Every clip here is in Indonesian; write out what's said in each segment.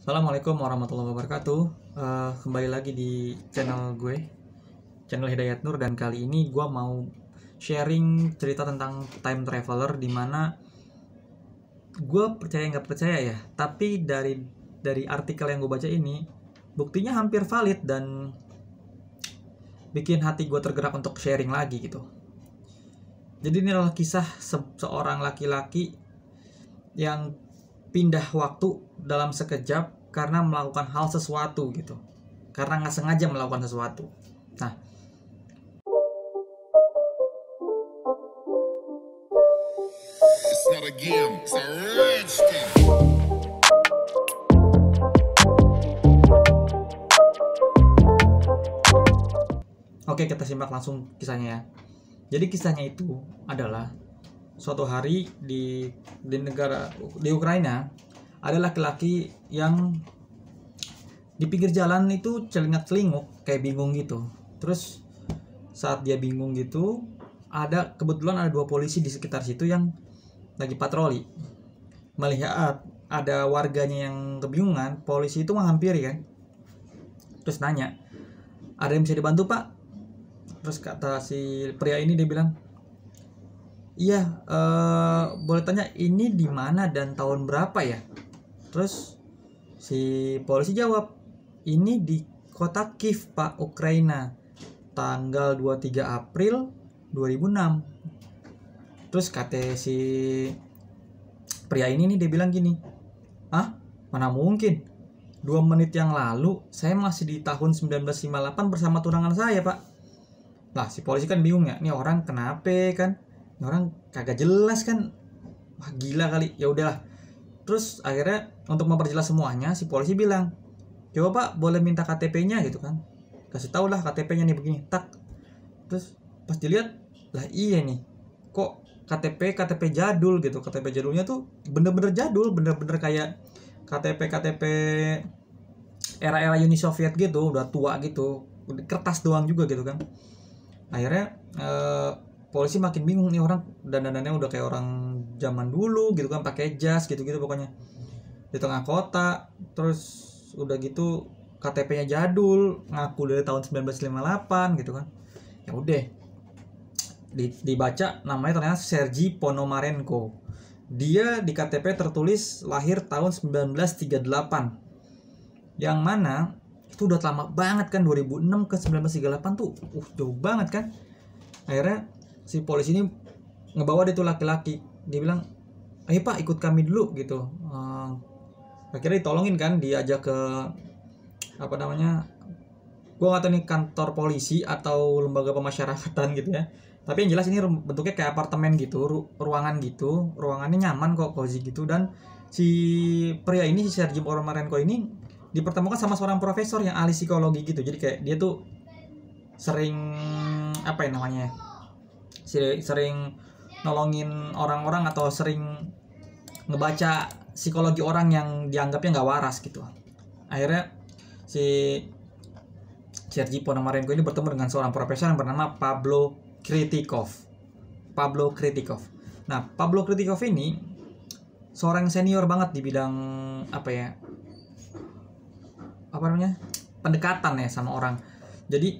Assalamualaikum warahmatullahi wabarakatuh. Uh, kembali lagi di channel gue, channel Hidayat Nur dan kali ini gue mau sharing cerita tentang time traveler di mana gue percaya nggak percaya ya, tapi dari dari artikel yang gue baca ini buktinya hampir valid dan bikin hati gue tergerak untuk sharing lagi gitu. Jadi ini adalah kisah se seorang laki-laki yang pindah waktu dalam sekejap karena melakukan hal sesuatu gitu karena nggak sengaja melakukan sesuatu nah Oke, kita simak langsung kisahnya ya. Jadi kisahnya itu adalah suatu hari di di negara di Ukraina ada laki-laki yang di pinggir jalan itu celingak celinguk kayak bingung gitu terus saat dia bingung gitu ada kebetulan ada dua polisi di sekitar situ yang lagi patroli melihat ada warganya yang kebingungan polisi itu menghampiri kan terus nanya ada yang bisa dibantu pak terus kata si pria ini dia bilang Iya, uh, boleh tanya ini di mana dan tahun berapa ya? Terus si polisi jawab, ini di kota Kiev, Pak, Ukraina. Tanggal 23 April 2006. Terus kata si pria ini nih dia bilang gini, "Ah, mana mungkin? Dua menit yang lalu saya masih di tahun 1958 bersama tunangan saya, Pak." Lah, si polisi kan bingung ya, ini orang kenapa kan? orang kagak jelas kan wah gila kali ya udahlah terus akhirnya untuk memperjelas semuanya si polisi bilang coba pak boleh minta KTP-nya gitu kan kasih tau lah KTP-nya nih begini tak terus pas dilihat lah iya nih kok KTP KTP jadul gitu KTP jadulnya tuh bener-bener jadul bener-bener kayak KTP KTP era-era Uni Soviet gitu udah tua gitu kertas doang juga gitu kan akhirnya eh, polisi makin bingung nih orang dandanannya udah kayak orang zaman dulu gitu kan pakai jas gitu-gitu pokoknya di tengah kota terus udah gitu KTP-nya jadul ngaku dari tahun 1958 gitu kan ya udah dibaca namanya ternyata Sergi Ponomarenko dia di KTP tertulis lahir tahun 1938 yang mana itu udah lama banget kan 2006 ke 1938 tuh uh jauh banget kan akhirnya si polisi ini ngebawa dia tuh laki-laki dia bilang eh pak ikut kami dulu gitu uh, akhirnya ditolongin kan diajak ke apa namanya gue gak tau nih kantor polisi atau lembaga pemasyarakatan gitu ya tapi yang jelas ini bentuknya kayak apartemen gitu ru ruangan gitu ruangannya nyaman kok cozy gitu dan si pria ini si Sergio Poromarenko ini dipertemukan sama seorang profesor yang ahli psikologi gitu jadi kayak dia tuh sering apa ya namanya ya, sering nolongin orang-orang atau sering ngebaca psikologi orang yang dianggapnya nggak waras gitu akhirnya si Sergi Ponomarenko ini bertemu dengan seorang profesor yang bernama Pablo Kritikov Pablo Kritikov nah Pablo Kritikov ini seorang senior banget di bidang apa ya apa namanya pendekatan ya sama orang jadi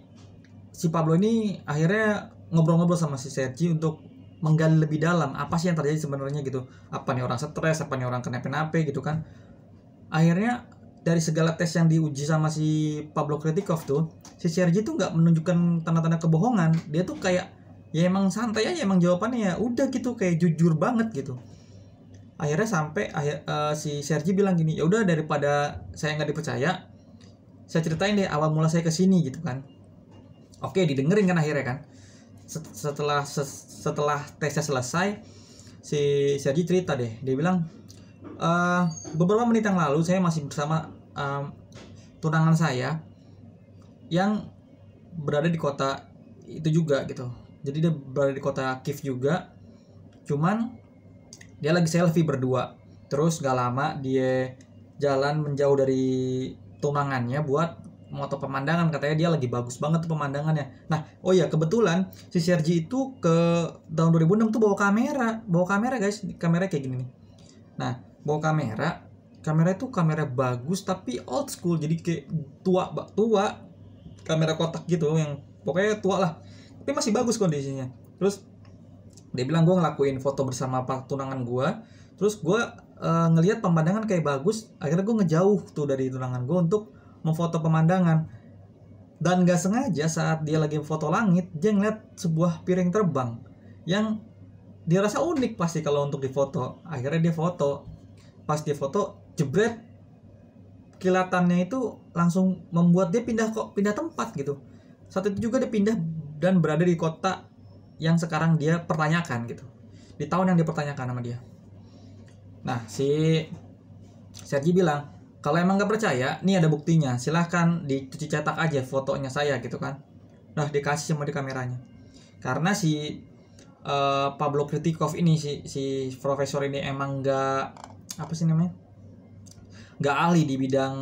si Pablo ini akhirnya ngobrol-ngobrol sama si Sergi untuk menggali lebih dalam apa sih yang terjadi sebenarnya gitu apa nih orang stres apa nih orang kenapa-napa gitu kan akhirnya dari segala tes yang diuji sama si Pablo Kritikov tuh si Sergi tuh nggak menunjukkan tanda-tanda kebohongan dia tuh kayak ya emang santai aja emang jawabannya ya udah gitu kayak jujur banget gitu akhirnya sampai uh, si Sergi bilang gini ya udah daripada saya nggak dipercaya saya ceritain deh awal mula saya kesini gitu kan oke didengerin kan akhirnya kan setelah setelah tesnya selesai si Sergi cerita deh dia bilang e, beberapa menit yang lalu saya masih bersama um, tunangan saya yang berada di kota itu juga gitu jadi dia berada di kota Kiev juga cuman dia lagi selfie berdua terus gak lama dia jalan menjauh dari tunangannya buat moto pemandangan katanya dia lagi bagus banget tuh pemandangannya. Nah, oh ya kebetulan si Sergi itu ke tahun 2006 tuh bawa kamera, bawa kamera guys, kamera kayak gini nih. Nah, bawa kamera, kamera itu kamera bagus tapi old school jadi kayak tua tua kamera kotak gitu yang pokoknya tua lah tapi masih bagus kondisinya terus dia bilang gue ngelakuin foto bersama pak tunangan gue terus gue uh, ngelihat pemandangan kayak bagus akhirnya gue ngejauh tuh dari tunangan gue untuk memfoto pemandangan dan gak sengaja saat dia lagi foto langit dia ngeliat sebuah piring terbang yang dia rasa unik pasti kalau untuk difoto akhirnya dia foto pas dia foto jebret kilatannya itu langsung membuat dia pindah kok pindah tempat gitu saat itu juga dia pindah dan berada di kota yang sekarang dia pertanyakan gitu di tahun yang dipertanyakan sama dia nah si Sergi bilang kalau emang nggak percaya, nih ada buktinya. Silahkan dicuci cetak aja fotonya saya gitu kan. Nah dikasih sama di kameranya. Karena si uh, Pablo Kritikov ini si si profesor ini emang nggak apa sih namanya? Nggak ahli di bidang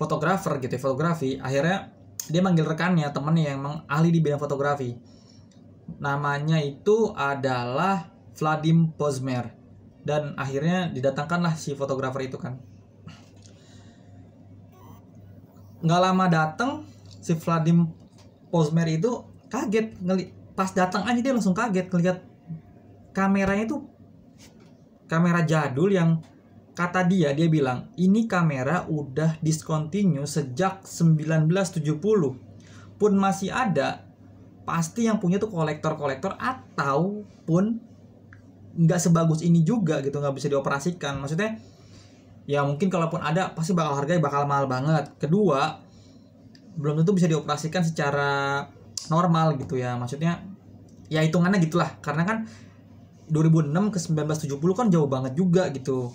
fotografer gitu, ya, fotografi. Akhirnya dia manggil rekannya, temennya yang emang ahli di bidang fotografi. Namanya itu adalah Vladim Pozmer dan akhirnya didatangkanlah si fotografer itu kan nggak lama datang si Vladim Posmer itu kaget ngeli pas datang aja dia langsung kaget ngelihat kameranya itu kamera jadul yang kata dia dia bilang ini kamera udah discontinue sejak 1970 pun masih ada pasti yang punya tuh kolektor-kolektor ataupun nggak sebagus ini juga gitu nggak bisa dioperasikan maksudnya ya mungkin kalaupun ada pasti bakal harganya bakal mahal banget kedua belum tentu bisa dioperasikan secara normal gitu ya maksudnya ya hitungannya gitulah karena kan 2006 ke 1970 kan jauh banget juga gitu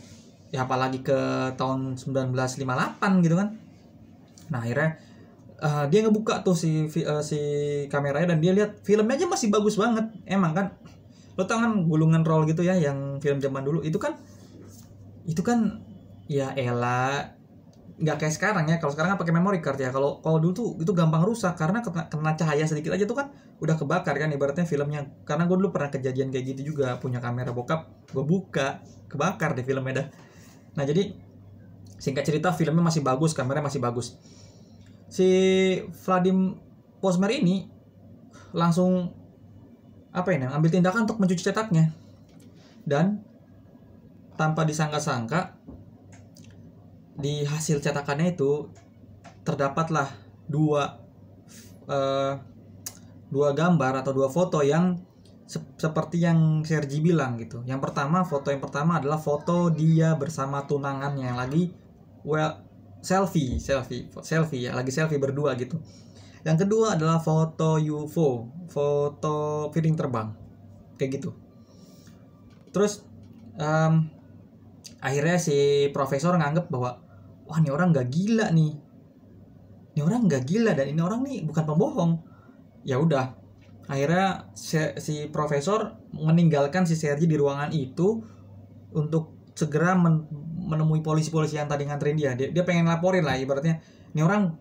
ya apalagi ke tahun 1958 gitu kan nah akhirnya uh, dia ngebuka tuh si uh, si kameranya dan dia lihat filmnya aja masih bagus banget emang kan lo tau kan gulungan roll gitu ya yang film zaman dulu itu kan itu kan ya Ella nggak kayak sekarang ya kalau sekarang kan pakai memory card ya kalau kalau dulu tuh itu gampang rusak karena kena, kena cahaya sedikit aja tuh kan udah kebakar kan ibaratnya filmnya karena gue dulu pernah kejadian kayak gitu juga punya kamera bokap gue buka kebakar di filmnya dah nah jadi singkat cerita filmnya masih bagus kameranya masih bagus si Vladim Posmer ini langsung apa ini ambil tindakan untuk mencuci cetaknya dan tanpa disangka-sangka di hasil cetakannya itu terdapatlah dua uh, dua gambar atau dua foto yang se seperti yang Sergi bilang gitu. Yang pertama foto yang pertama adalah foto dia bersama tunangannya lagi well selfie selfie selfie ya lagi selfie berdua gitu yang kedua adalah foto UFO, foto piring terbang, kayak gitu. Terus um, akhirnya si profesor nganggep bahwa wah ini orang nggak gila nih, ini orang nggak gila dan ini orang nih bukan pembohong. Ya udah, akhirnya si profesor meninggalkan si Sergi di ruangan itu untuk segera men menemui polisi-polisi yang tadi nganterin dia. dia. Dia pengen laporin lah ibaratnya. Ini orang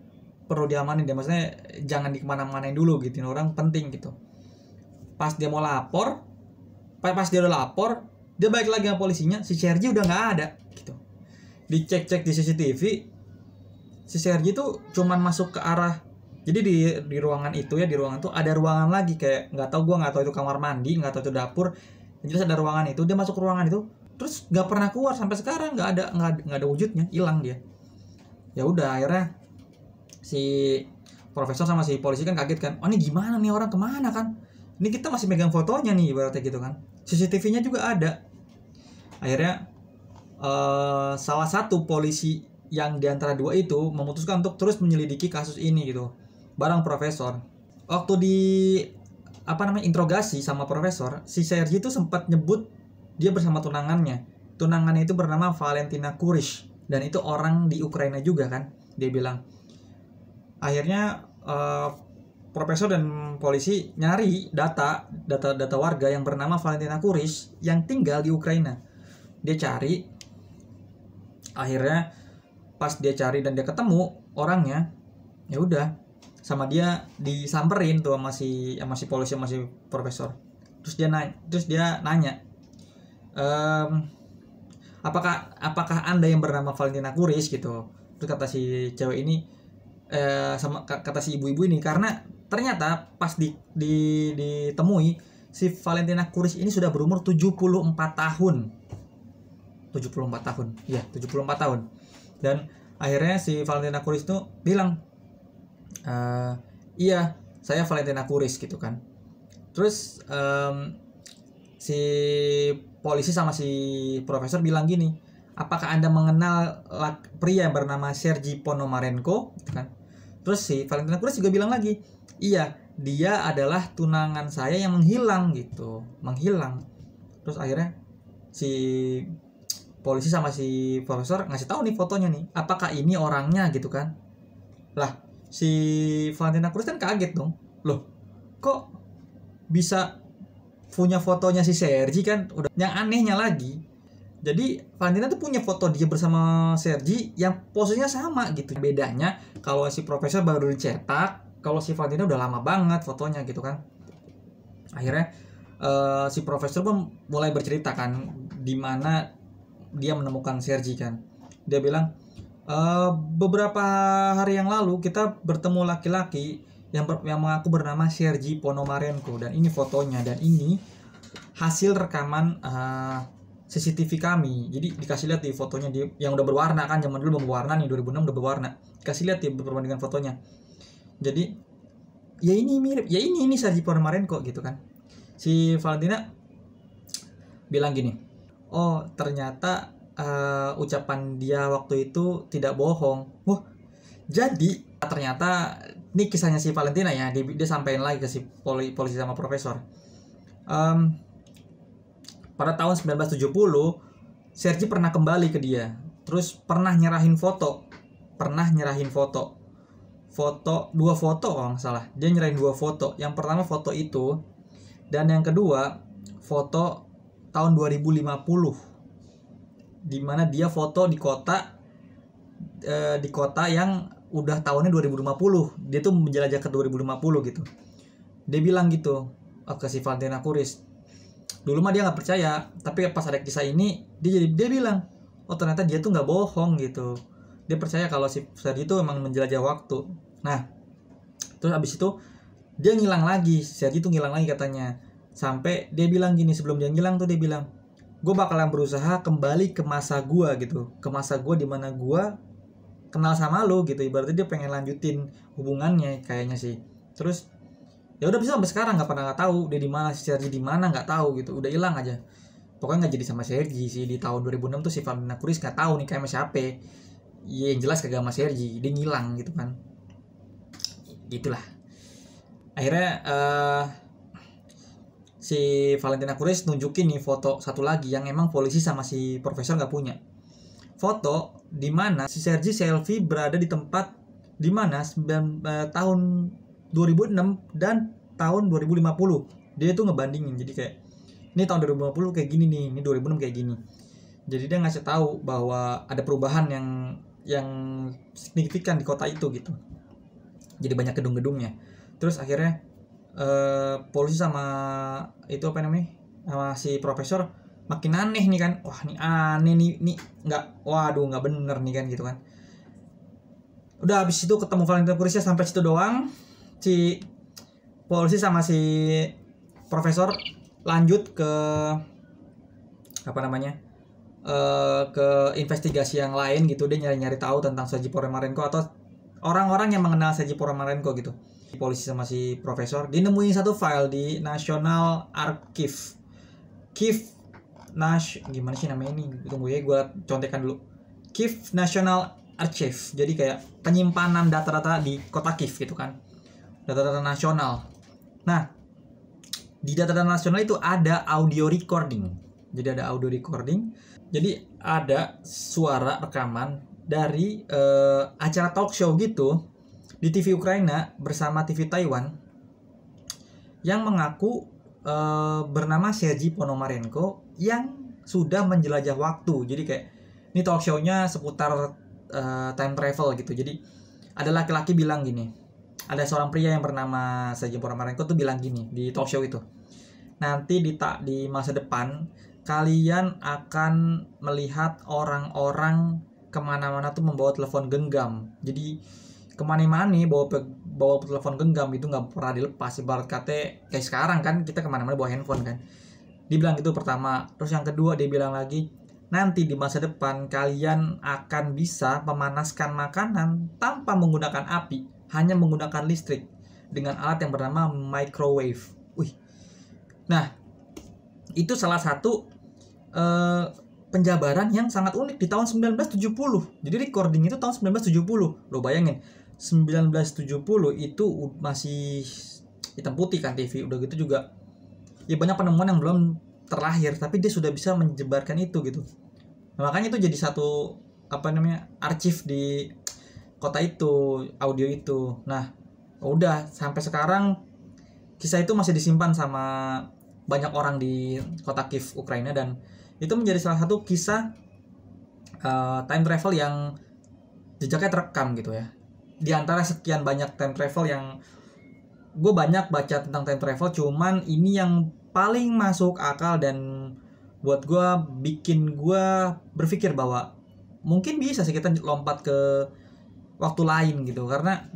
perlu diamanin dia maksudnya jangan dikemana-manain dulu gitu orang penting gitu pas dia mau lapor pas dia udah lapor dia balik lagi sama polisinya si CRJ udah nggak ada gitu dicek-cek di CCTV si CRJ tuh cuman masuk ke arah jadi di di ruangan itu ya di ruangan tuh ada ruangan lagi kayak nggak tau gue nggak tau itu kamar mandi nggak tau itu dapur yang jelas ada ruangan itu dia masuk ke ruangan itu terus nggak pernah keluar sampai sekarang nggak ada nggak ada wujudnya hilang dia ya udah akhirnya si profesor sama si polisi kan kaget kan oh ini gimana nih orang kemana kan ini kita masih megang fotonya nih ibaratnya gitu kan CCTV-nya juga ada akhirnya uh, salah satu polisi yang diantara dua itu memutuskan untuk terus menyelidiki kasus ini gitu barang profesor waktu di apa namanya interogasi sama profesor si Sergi itu sempat nyebut dia bersama tunangannya tunangannya itu bernama Valentina Kurish dan itu orang di Ukraina juga kan dia bilang akhirnya uh, profesor dan polisi nyari data data-data warga yang bernama Valentina Kuris yang tinggal di Ukraina. Dia cari akhirnya pas dia cari dan dia ketemu orangnya ya udah sama dia disamperin tuh masih sama polisi masih profesor terus dia nanya terus dia nanya ehm, apakah apakah anda yang bernama Valentina Kuris gitu terus kata si cewek ini eh, sama kata si ibu-ibu ini karena ternyata pas di, di ditemui si Valentina Kuris ini sudah berumur 74 tahun. 74 tahun. Iya, 74 tahun. Dan akhirnya si Valentina Kuris itu bilang e, iya, saya Valentina Kuris gitu kan. Terus um, si polisi sama si profesor bilang gini, apakah Anda mengenal pria yang bernama Sergi Ponomarenko? Gitu kan. Terus si Valentina Cruz juga bilang lagi, iya dia adalah tunangan saya yang menghilang gitu, menghilang. Terus akhirnya si polisi sama si profesor ngasih tahu nih fotonya nih, apakah ini orangnya gitu kan? Lah si Valentina Cruz kan kaget dong, loh kok bisa punya fotonya si Sergi kan? Udah yang anehnya lagi jadi Valentina tuh punya foto dia bersama Sergi yang posenya sama gitu bedanya kalau si profesor baru dicetak kalau si Valentina udah lama banget fotonya gitu kan akhirnya uh, si profesor pun mulai bercerita kan di mana dia menemukan Sergi kan dia bilang e, beberapa hari yang lalu kita bertemu laki-laki yang ber yang mengaku bernama Sergi Ponomarenko dan ini fotonya dan ini hasil rekaman uh, CCTV kami jadi dikasih lihat di fotonya di yang udah berwarna kan zaman dulu belum berwarna nih 2006 udah berwarna dikasih lihat di perbandingan fotonya jadi ya ini mirip ya ini ini Sergi kok gitu kan si Valentina bilang gini oh ternyata uh, ucapan dia waktu itu tidak bohong wah jadi ternyata ini kisahnya si Valentina ya dia, dia sampaikan lagi ke si poli, polisi sama profesor um, pada tahun 1970 Sergi pernah kembali ke dia terus pernah nyerahin foto pernah nyerahin foto foto dua foto kalau nggak salah dia nyerahin dua foto yang pertama foto itu dan yang kedua foto tahun 2050 dimana dia foto di kota e, di kota yang udah tahunnya 2050 dia tuh menjelajah ke 2050 gitu dia bilang gitu oh, ke si Valentina Kuris dulu mah dia nggak percaya tapi pas ada kisah ini dia jadi dia bilang oh ternyata dia tuh nggak bohong gitu dia percaya kalau si Ferdi itu emang menjelajah waktu nah terus abis itu dia ngilang lagi si Ferdi tuh ngilang lagi katanya sampai dia bilang gini sebelum dia ngilang tuh dia bilang gue bakalan berusaha kembali ke masa gue gitu ke masa gue dimana gue kenal sama lo gitu ibaratnya dia pengen lanjutin hubungannya kayaknya sih terus ya udah bisa sampai sekarang nggak pernah nggak tahu dia di mana si Sergi di mana nggak tahu gitu udah hilang aja pokoknya nggak jadi sama Sergi sih di tahun 2006 tuh si Valentina Kuris nggak tahu nih kayak sama siapa ya yang jelas kagak sama Sergi dia ngilang gitu kan gitulah akhirnya uh, si Valentina Kuris nunjukin nih foto satu lagi yang emang polisi sama si profesor nggak punya foto di mana si Sergi selfie berada di tempat di mana 9, eh, tahun 2006 dan tahun 2050 dia itu ngebandingin jadi kayak ini tahun 2050 kayak gini nih ini 2006 kayak gini jadi dia ngasih tahu bahwa ada perubahan yang yang signifikan di kota itu gitu jadi banyak gedung-gedungnya terus akhirnya eh, polisi sama itu apa namanya sama si profesor makin aneh nih kan wah nih aneh nih nih nggak waduh nggak bener nih kan gitu kan udah habis itu ketemu Valentino Kurisnya sampai situ doang si polisi sama si profesor lanjut ke apa namanya uh, ke investigasi yang lain gitu dia nyari-nyari tahu tentang Saji Poremarenko atau orang-orang yang mengenal Saji Poremarenko gitu polisi sama si profesor dia nemuin satu file di National Archive Kif Nash gimana sih namanya ini tunggu ya gue contekan dulu Kif National Archive jadi kayak penyimpanan data-data di kota Kif gitu kan data-data nasional. Nah, di data-data nasional itu ada audio recording. Jadi ada audio recording. Jadi ada suara rekaman dari uh, acara talk show gitu di TV Ukraina bersama TV Taiwan yang mengaku uh, bernama Sergei Ponomarenko yang sudah menjelajah waktu. Jadi kayak ini talk show-nya seputar uh, time travel gitu. Jadi ada laki-laki bilang gini, ada seorang pria yang bernama Sergei Boromarienko tuh bilang gini di talk show itu. Nanti di tak di masa depan kalian akan melihat orang-orang kemana-mana tuh membawa telepon genggam. Jadi kemana-mana bawa bawa telepon genggam itu nggak pernah dilepas. Ibarat kata kayak sekarang kan kita kemana-mana bawa handphone kan. Dibilang gitu pertama. Terus yang kedua dia bilang lagi Nanti di masa depan kalian akan bisa memanaskan makanan tanpa menggunakan api hanya menggunakan listrik dengan alat yang bernama microwave. Wih. Nah, itu salah satu eh, penjabaran yang sangat unik di tahun 1970. Jadi recording itu tahun 1970. Lo bayangin, 1970 itu masih hitam putih kan TV. Udah gitu juga ya banyak penemuan yang belum terlahir, tapi dia sudah bisa menjebarkan itu gitu. Nah, makanya itu jadi satu apa namanya? archive di kota itu audio itu nah udah sampai sekarang kisah itu masih disimpan sama banyak orang di kota Kiev Ukraina dan itu menjadi salah satu kisah uh, time travel yang jejaknya terekam gitu ya di antara sekian banyak time travel yang gue banyak baca tentang time travel cuman ini yang paling masuk akal dan buat gue bikin gue berpikir bahwa mungkin bisa sih kita lompat ke waktu lain gitu karena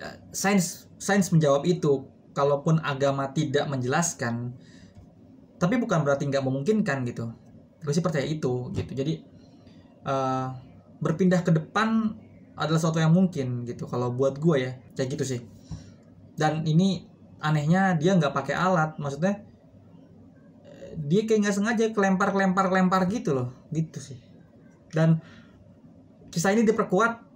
ya, sains sains menjawab itu kalaupun agama tidak menjelaskan tapi bukan berarti nggak memungkinkan gitu gue sih percaya itu gitu jadi uh, berpindah ke depan adalah sesuatu yang mungkin gitu kalau buat gue ya kayak gitu sih dan ini anehnya dia nggak pakai alat maksudnya dia kayak nggak sengaja kelempar kelempar kelempar gitu loh gitu sih dan kisah ini diperkuat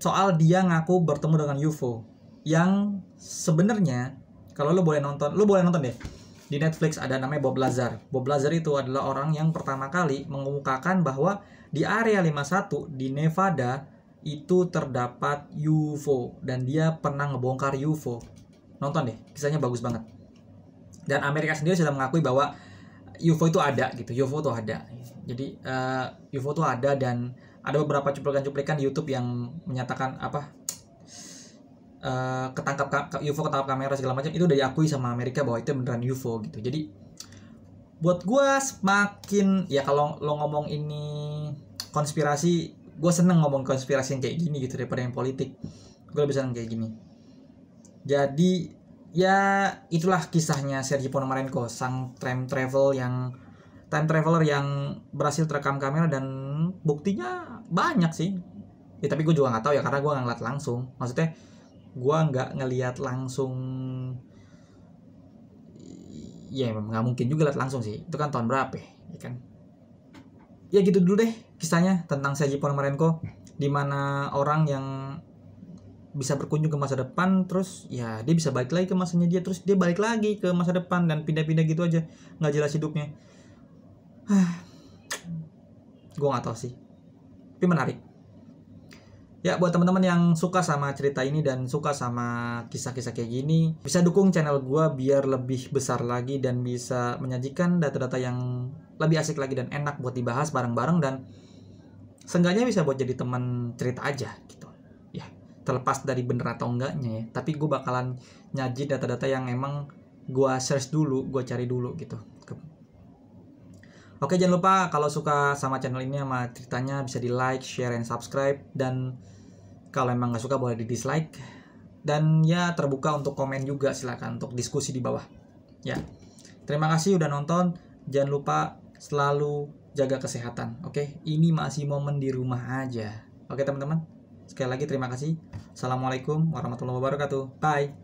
soal dia ngaku bertemu dengan UFO yang sebenarnya kalau lo boleh nonton, lo boleh nonton deh di Netflix ada namanya Bob Lazar. Bob Lazar itu adalah orang yang pertama kali mengemukakan bahwa di area 51 di Nevada itu terdapat UFO dan dia pernah ngebongkar UFO. Nonton deh, kisahnya bagus banget. Dan Amerika sendiri sudah mengakui bahwa UFO itu ada gitu, UFO itu ada. Jadi uh, eh, UFO itu ada dan ada beberapa cuplikan-cuplikan di YouTube yang menyatakan apa uh, ketangkap UFO ketangkap kamera segala macam itu udah diakui sama Amerika bahwa itu beneran UFO gitu jadi buat gue semakin ya kalau lo ngomong ini konspirasi gue seneng ngomong konspirasi yang kayak gini gitu daripada yang politik gue lebih seneng kayak gini jadi ya itulah kisahnya Sergei Ponomarenko sang time travel yang time traveler yang berhasil terekam kamera dan buktinya banyak sih ya tapi gue juga nggak tahu ya karena gue nggak ngeliat langsung maksudnya gue nggak ngeliat langsung ya nggak mungkin juga lihat langsung sih itu kan tahun berapa ya, ya, kan ya gitu dulu deh kisahnya tentang Sergei Ponomarenko di mana orang yang bisa berkunjung ke masa depan terus ya dia bisa balik lagi ke masanya dia terus dia balik lagi ke masa depan dan pindah-pindah gitu aja nggak jelas hidupnya gue nggak tahu sih tapi menarik ya buat teman-teman yang suka sama cerita ini dan suka sama kisah-kisah kayak gini bisa dukung channel gue biar lebih besar lagi dan bisa menyajikan data-data yang lebih asik lagi dan enak buat dibahas bareng-bareng dan seenggaknya bisa buat jadi teman cerita aja gitu ya terlepas dari bener atau enggaknya ya tapi gue bakalan nyaji data-data yang emang gue search dulu gue cari dulu gitu Oke jangan lupa kalau suka sama channel ini sama ceritanya bisa di like, share, and subscribe dan kalau emang nggak suka boleh di dislike dan ya terbuka untuk komen juga silahkan untuk diskusi di bawah ya terima kasih udah nonton jangan lupa selalu jaga kesehatan oke ini masih momen di rumah aja oke teman-teman sekali lagi terima kasih assalamualaikum warahmatullahi wabarakatuh bye